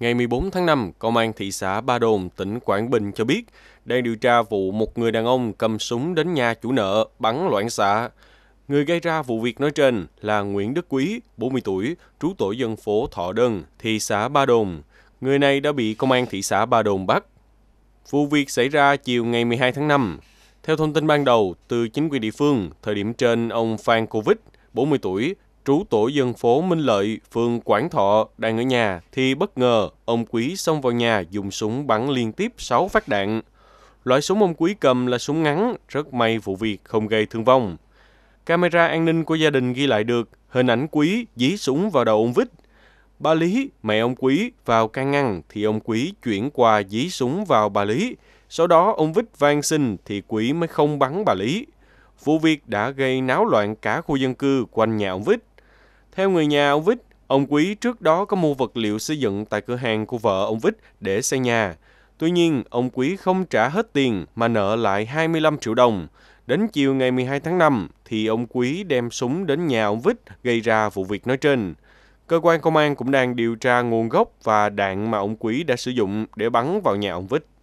ngày 14 tháng 5, Công an thị xã Ba Đồn, tỉnh Quảng Bình cho biết đang điều tra vụ một người đàn ông cầm súng đến nhà chủ nợ bắn loạn xạ. Người gây ra vụ việc nói trên là Nguyễn Đức Quý, 40 tuổi, trú tổ dân phố Thọ Đơn, thị xã Ba Đồn. Người này đã bị Công an thị xã Ba Đồn bắt. Vụ việc xảy ra chiều ngày 12 tháng 5. Theo thông tin ban đầu từ chính quyền địa phương, thời điểm trên ông Phan Kovic, 40 tuổi, trú tổ dân phố Minh Lợi, phường Quảng Thọ, đang ở nhà, thì bất ngờ ông Quý xông vào nhà dùng súng bắn liên tiếp 6 phát đạn. Loại súng ông Quý cầm là súng ngắn, rất may vụ việc không gây thương vong. Camera an ninh của gia đình ghi lại được hình ảnh Quý dí súng vào đầu ông Vích. Bà Lý, mẹ ông Quý, vào can ngăn thì ông Quý chuyển qua dí súng vào bà Lý. Sau đó ông Vích van xin thì Quý mới không bắn bà Lý. Vụ việc đã gây náo loạn cả khu dân cư quanh nhà ông Vích. Theo người nhà ông Vích, ông Quý trước đó có mua vật liệu xây dựng tại cửa hàng của vợ ông Vích để xây nhà. Tuy nhiên, ông Quý không trả hết tiền mà nợ lại 25 triệu đồng. Đến chiều ngày 12 tháng 5 thì ông Quý đem súng đến nhà ông Vích gây ra vụ việc nói trên. Cơ quan công an cũng đang điều tra nguồn gốc và đạn mà ông Quý đã sử dụng để bắn vào nhà ông Vích.